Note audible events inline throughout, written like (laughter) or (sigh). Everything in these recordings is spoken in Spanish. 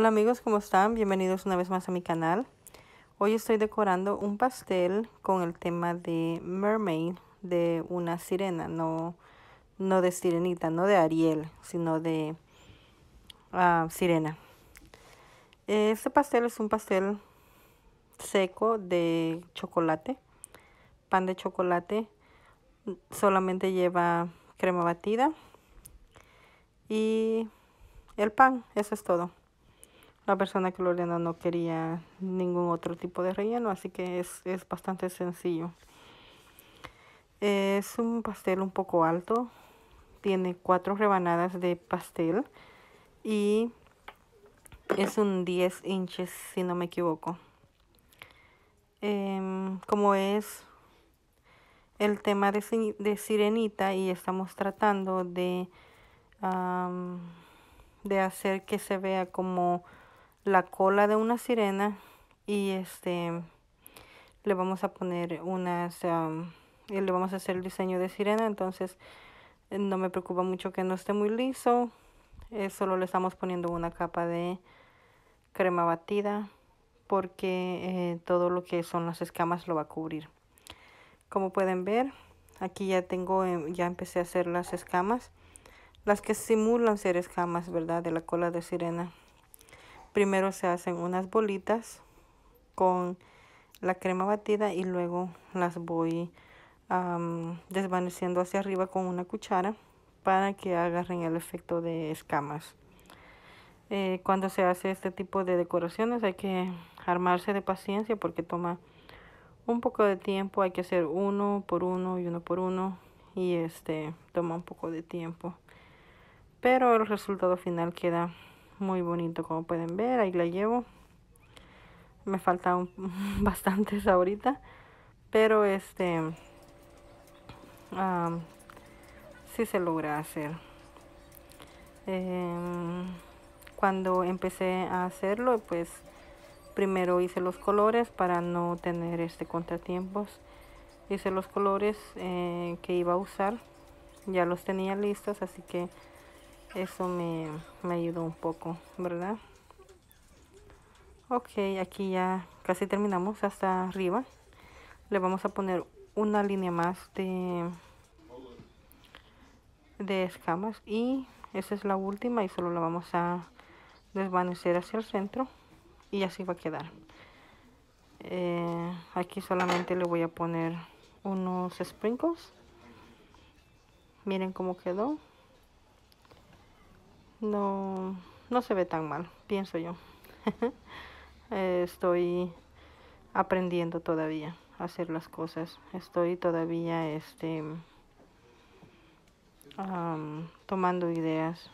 Hola amigos, ¿cómo están? Bienvenidos una vez más a mi canal. Hoy estoy decorando un pastel con el tema de mermaid, de una sirena, no, no de sirenita, no de Ariel, sino de ah, sirena. Este pastel es un pastel seco de chocolate, pan de chocolate, solamente lleva crema batida y el pan, eso es todo persona que lo ordenó no quería ningún otro tipo de relleno, así que es, es bastante sencillo. Es un pastel un poco alto, tiene cuatro rebanadas de pastel y es un 10 inches si no me equivoco. Em, como es el tema de, sirenita y estamos tratando de, de hacer que se vea como la cola de una sirena y este le vamos a poner unas y le vamos a hacer el diseño de sirena entonces no me preocupa mucho que no esté muy liso solo le estamos poniendo una capa de crema batida porque eh, todo lo que son las escamas lo va a cubrir como pueden ver aquí ya tengo eh, ya empecé a hacer las escamas las que simulan ser escamas verdad de la cola de sirena Primero se hacen unas bolitas con la crema batida y luego las voy desvaneciendo hacia arriba con una cuchara para que agarren el efecto de escamas. Eh, cuando se hace este tipo de decoraciones hay que armarse de paciencia porque toma un poco de tiempo, hay que hacer uno por uno y uno por uno y este toma un poco de tiempo. Pero el resultado final queda muy bonito como pueden ver ahí la llevo me faltan (laughs) bastantes ahorita pero este si sí se logra hacer em, cuando empecé a hacerlo pues primero hice los colores para no tener este contratiempos hice los colores eh, que iba a usar ya los tenía listos así que eso me, ayudó un poco, ¿verdad? Ok, aquí ya casi terminamos hasta arriba. Le vamos a poner una línea más de, de escamas y esa es la última y solo la vamos a desvanecer hacia el centro y así va a quedar. Eh, aquí solamente le voy a poner unos sprinkles. Miren cómo quedó no, no se ve tan mal, pienso yo. (laughs) estoy aprendiendo todavía a hacer las cosas. Estoy todavía este, tomando ideas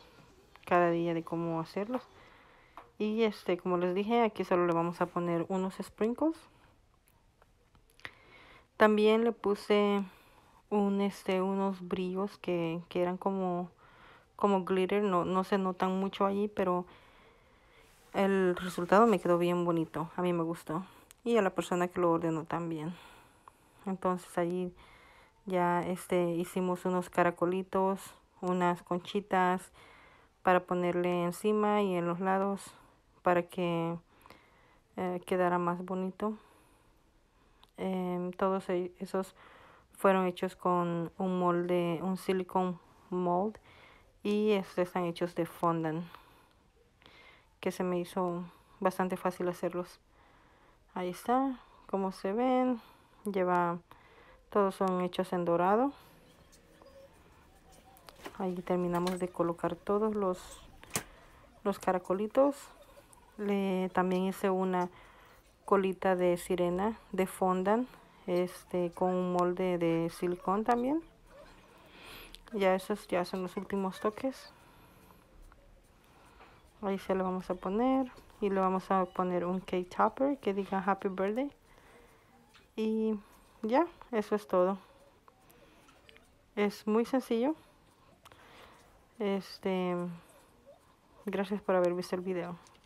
cada día de cómo hacerlos. Y este, como les dije, aquí solo le vamos a poner unos sprinkles. También le puse un, este, unos brillos que, que eran como como glitter, no, no se notan mucho allí, pero el resultado me quedó bien bonito, a mí me gustó. Y a la persona que lo ordenó también. Entonces allí ya este, hicimos unos caracolitos, unas conchitas para ponerle encima y en los lados para que eh, quedara más bonito. Em, todos e-, esos fueron hechos con un molde, un silicone mold y estos están hechos de fondant que se me hizo bastante fácil hacerlos ahí está como se ven lleva todos son hechos en dorado ahí terminamos de colocar todos los los caracolitos Le, también hice una colita de sirena de fondant este con un molde de silicón también ya esos ya son los últimos toques ahí se lo vamos a poner y le vamos a poner un cake topper que diga happy birthday y ya eso es todo es muy sencillo este gracias por haber visto el video